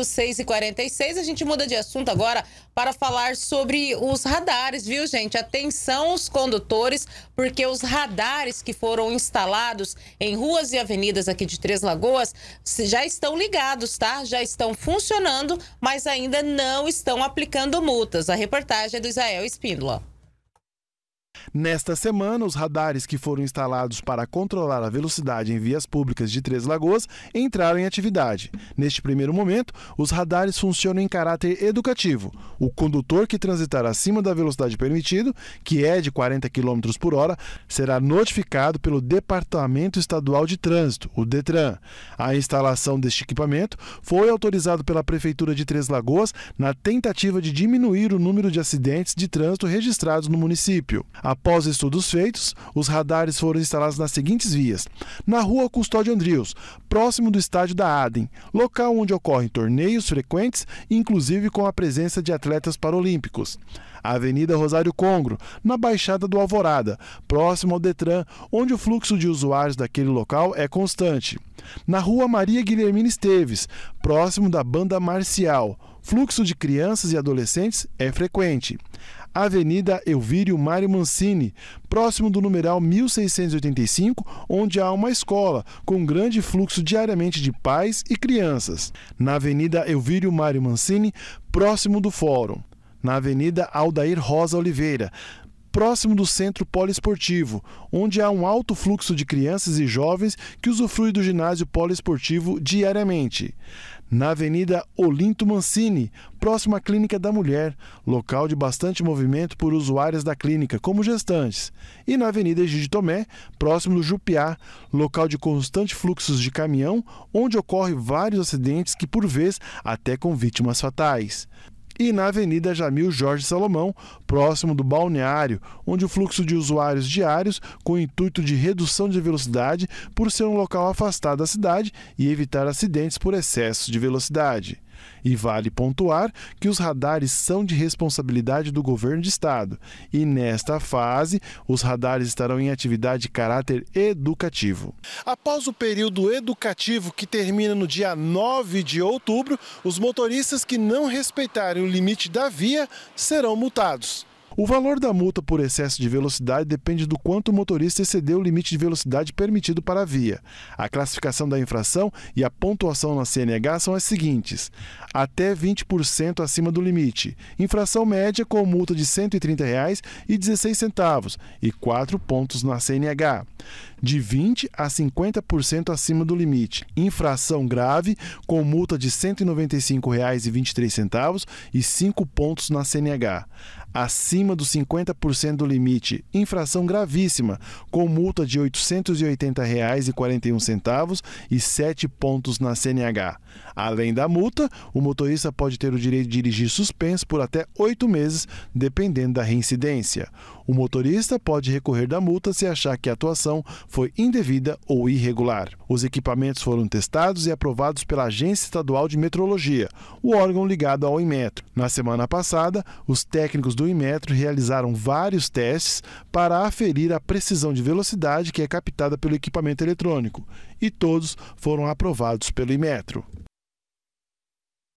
minutos, 6h46. A gente muda de assunto agora para falar sobre os radares, viu, gente? Atenção os condutores, porque os radares que foram instalados em ruas e avenidas aqui de Três Lagoas já estão ligados, tá? Já estão funcionando, mas ainda não estão aplicando multas. A reportagem é do Israel Espíndola. Nesta semana, os radares que foram instalados para controlar a velocidade em vias públicas de Três Lagoas entraram em atividade. Neste primeiro momento, os radares funcionam em caráter educativo. O condutor que transitar acima da velocidade permitida, que é de 40 km por hora, será notificado pelo Departamento Estadual de Trânsito, o DETRAN. A instalação deste equipamento foi autorizado pela Prefeitura de Três Lagoas na tentativa de diminuir o número de acidentes de trânsito registrados no município. Após estudos feitos, os radares foram instalados nas seguintes vias: na rua Custódio Andrius, próximo do estádio da Aden, local onde ocorrem torneios frequentes, inclusive com a presença de atletas paralímpicos. Avenida Rosário Congro, na Baixada do Alvorada, próximo ao Detran, onde o fluxo de usuários daquele local é constante na Rua Maria Guilhermina Esteves, próximo da Banda Marcial. Fluxo de crianças e adolescentes é frequente. Avenida Elvírio Mário Mancini, próximo do numeral 1685, onde há uma escola, com grande fluxo diariamente de pais e crianças. Na Avenida Elvírio Mário Mancini, próximo do Fórum. Na Avenida Aldair Rosa Oliveira, próximo do centro poliesportivo, onde há um alto fluxo de crianças e jovens que usufruem do ginásio poliesportivo diariamente. Na Avenida Olinto Mancini, próximo à Clínica da Mulher, local de bastante movimento por usuárias da clínica, como gestantes. E na Avenida Egide Tomé, próximo do Jupiá, local de constante fluxos de caminhão, onde ocorrem vários acidentes que, por vez, até com vítimas fatais e na Avenida Jamil Jorge Salomão, próximo do balneário, onde o fluxo de usuários diários, com o intuito de redução de velocidade por ser um local afastado da cidade e evitar acidentes por excesso de velocidade. E vale pontuar que os radares são de responsabilidade do governo de estado e, nesta fase, os radares estarão em atividade de caráter educativo. Após o período educativo que termina no dia 9 de outubro, os motoristas que não respeitarem o limite da via serão multados. O valor da multa por excesso de velocidade depende do quanto o motorista excedeu o limite de velocidade permitido para a via. A classificação da infração e a pontuação na CNH são as seguintes: até 20% acima do limite, infração média com multa de R$ 130,16 e 4 pontos na CNH. De 20% a 50% acima do limite, infração grave com multa de R$ 195,23 e 5 pontos na CNH. Acima acima dos 50% do limite, infração gravíssima, com multa de R$ 880,41 e 7 pontos na CNH. Além da multa, o motorista pode ter o direito de dirigir suspenso por até oito meses, dependendo da reincidência. O motorista pode recorrer da multa se achar que a atuação foi indevida ou irregular. Os equipamentos foram testados e aprovados pela Agência Estadual de Metrologia, o órgão ligado ao Inmetro. Na semana passada, os técnicos do Inmetro realizaram vários testes para aferir a precisão de velocidade que é captada pelo equipamento eletrônico, e todos foram aprovados pelo Inmetro.